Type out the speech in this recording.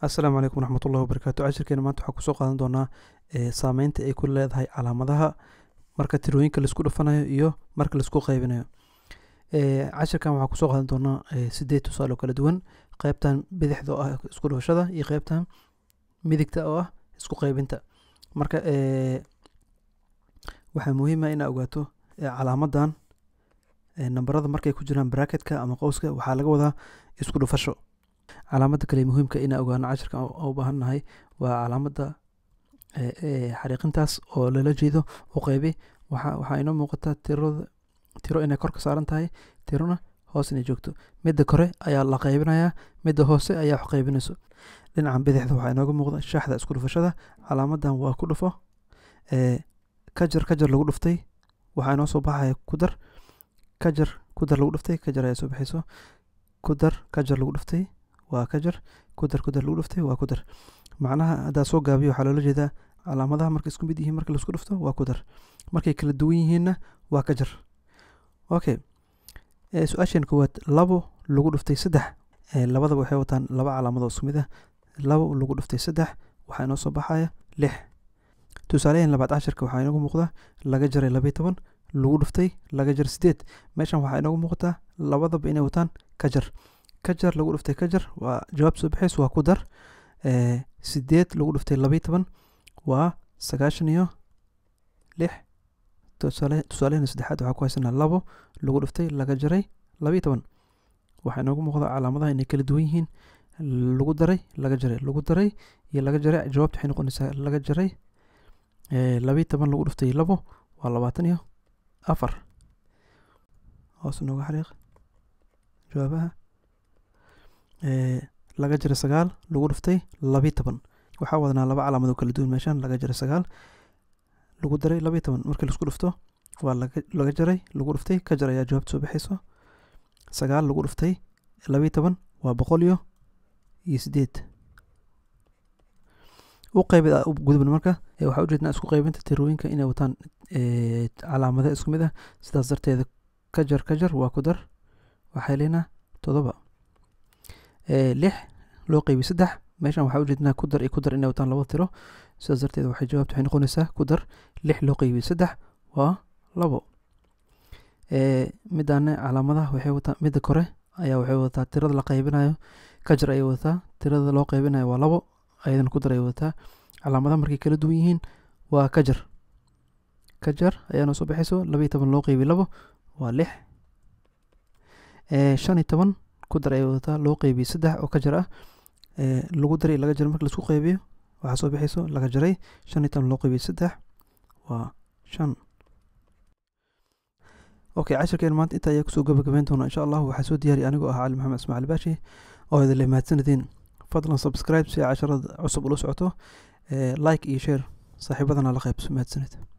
assalaamu calaykum waraxmat ullahi wabarakaatu cashirkeena maanta waxaa kusoo qaadan doonaa eh, saameynta ay ku leedahay calaamadaha marka tirooyinka laisku dhufanayo iyo marka laisku qaybinayo cashirkan eh, waxaa kusoo qaadan doonaa eh, sideed tusaale kala duwan qeybtan bidixda oo ah isku dhufashada iyo qeybtan midigta oo ah isku qaybinta marka waxaa muhiima ah inaa ogaato calaamadan nambarada markay ku jiraan bracketka ama qowska waxaa laga wadaa isku dhufasho calaamada kale muhiimka ah inaa ogaano cashirka u baahannahay waa calaamada xariiqintaas oo lala jeedo u qeybe waxaa inoo muuqata tiro inay korka saaran tahay tirona hoos inay joogto midda kore ayaa la qaybinayaa midda hoose ayaa wax qaybinayso dhinaca bidixda waxaa inooga muuqda shaxda isku dhufashada calaamadan waa ku dhufo kajar kajar lagu dhuftay waxaa inoo soo baxaya kudar kajar kudar lagu dhuftay kajar ayaa soo baxayso kudar kajar lagu dhuftay waa ka jar kudar kudar lagu dhuftay waa kudar macnaha haddaa soo gaabiyo waxaa loola jeedaa calaamadaha markay isku mid yihiin marka laisku dhufto waa kudar markay kala duwan yihiinna waa ka okay eh, su-aashan koowaad labo lagu dhuftay saddex eh, labadaba waxay wataan laba calaamadood isku mid ah. labo lagu dhuftay saddex waxaa inoo soo baxaya lix tusaalahan labaad cashirka waxaa inoogu muuqda laga jaray labayo toban lagu dhuftay laga jar sideed meeshan waxaa inoogu muuqataa labadaba inay wataan ka kajar lagu dhuftay kajar waa jawaab soo baxays waa ku dar sideed lagu dhuftay labaiy toban waa sagaashan iyo lix tusaalaheena saddexaad waxaa ku haysanaa labo lagu dhuftay laga jaray labaiy toban waxaa inoogu muuqda calaamadaha inay kala duwan yihiin lagu daray laga jaray lagu daray iyo laga jaray jawaabta waxay noqonaysaa laga jaray labaiy toban lagu dhuftay labo waa labaatan iyo afar hoos inooga xariiq jawaabaha laga jiro sagaal lagu dhuftay labi toban waxaa wadnaa laba calaamad oo kala duwan meeshaan laga jiro sagaal lagu daray labi toban markii laisku dhufto waa laga jaray lagu dhuftay ka jar ayaa jawaabta soo baxayso sagaal lagu dhuftay labi toban waa boqol iyo iyo sideed u qeybid ah, gudubna marka waxaa ujeednaa isku qeybinta tirooyinka inay wataan calaamada isku mid ah sidaas darteeda ka jar ka jar waa ku dar waxay leynaa todoba lix loo qeybiy saddex meeshan waxaa ujeednaa ku dar iyo ku inay wataan laba tiro sidaas darteed waxay jawaabtu waxay noqonaysaa ku lix loo qeybiy saddex waa labo midaane calaamadaha waxay wataa midda kore ayaa waxay wadataa tirada la qeybinayo kajar ayay wadataa tirada loo qeybinayo waa labo ayadan ku ayay wadataa calaamadaha markay kala duwan yihiin waa kajar kajar ayaana soo baxayso laba toban loo qeybiy labo waa lix shan iyo toban isku dar ay wadataa loo qeybiye saddex oo ka jar ah lagu daray laga jaro marka laisku qeybiyo waxaa soo bixayso laga jaray shan iyo toban loo qeybiye saddex waa shan okay cashirkeen maanta intaa ayaa kusoo gabagabeyn doona insha allah waxaa soo diyaariya anigoo ah cali maxamed ismaaciil baashi oo idinle mahadsanadiin fadlan subscribe si ay casharada cusub ula socoto like iyo share saaxiibadana la qeybso mahadsanid